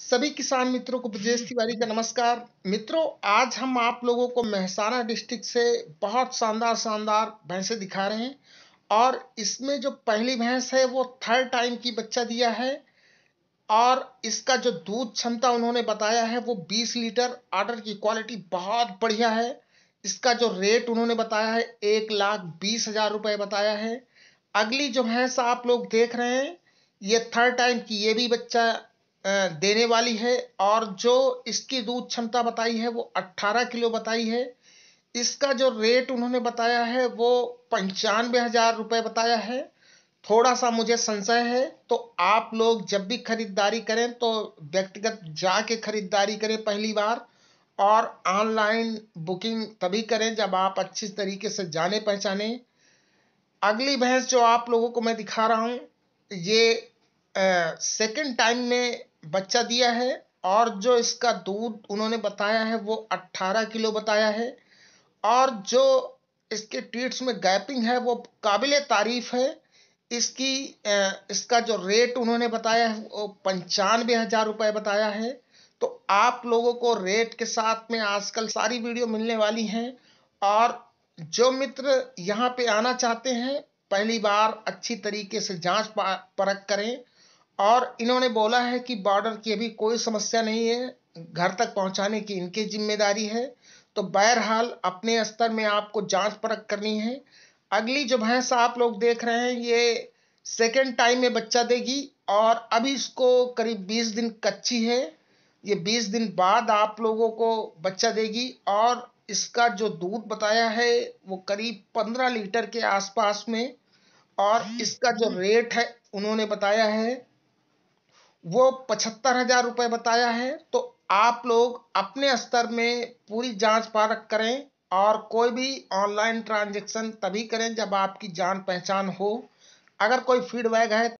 सभी किसान मित्रों को ब्रजेश तिवारी का नमस्कार मित्रों आज हम आप लोगों को महसाना डिस्ट्रिक्ट से बहुत शानदार शानदार भैंसें दिखा रहे हैं और इसमें जो पहली भैंस है वो थर्ड टाइम की बच्चा दिया है और इसका जो दूध क्षमता उन्होंने बताया है वो 20 लीटर आर्डर की क्वालिटी बहुत बढ़िया है इसका जो रेट उन्होंने बताया है एक लाख बीस हज़ार रुपये बताया है अगली जो भैंस आप लोग देख रहे हैं ये थर्ड टाइम की ये भी बच्चा देने वाली है और जो इसकी दूध क्षमता बताई है वो 18 किलो बताई है इसका जो रेट उन्होंने बताया है वो पंचानवे हज़ार रुपये बताया है थोड़ा सा मुझे संशय है तो आप लोग जब भी खरीदारी करें तो व्यक्तिगत जाके खरीदारी करें पहली बार और ऑनलाइन बुकिंग तभी करें जब आप अच्छी तरीके से जाने पहचाने अगली भैंस जो आप लोगों को मैं दिखा रहा हूँ ये सेकंड टाइम में बच्चा दिया है और जो इसका दूध उन्होंने बताया है वो 18 किलो बताया है और जो इसके टीट्स में गैपिंग है वो काबिल तारीफ है इसकी इसका जो रेट उन्होंने बताया है वो पंचानवे हज़ार रुपये बताया है तो आप लोगों को रेट के साथ में आजकल सारी वीडियो मिलने वाली हैं और जो मित्र यहाँ पे आना चाहते हैं पहली बार अच्छी तरीके से जांच परख करें और इन्होंने बोला है कि बॉर्डर की अभी कोई समस्या नहीं है घर तक पहुंचाने की इनकी जिम्मेदारी है तो बहरहाल अपने स्तर में आपको जांच परख करनी है अगली जो भैंस आप लोग देख रहे हैं ये सेकेंड टाइम में बच्चा देगी और अभी इसको करीब बीस दिन कच्ची है ये बीस दिन बाद आप लोगों को बच्चा देगी और इसका जो दूध बताया है वो करीब पंद्रह लीटर के आसपास में और इसका जो रेट है उन्होंने बताया है वो पचहत्तर हज़ार रुपये बताया है तो आप लोग अपने स्तर में पूरी जांच पारख करें और कोई भी ऑनलाइन ट्रांजेक्शन तभी करें जब आपकी जान पहचान हो अगर कोई फीडबैक है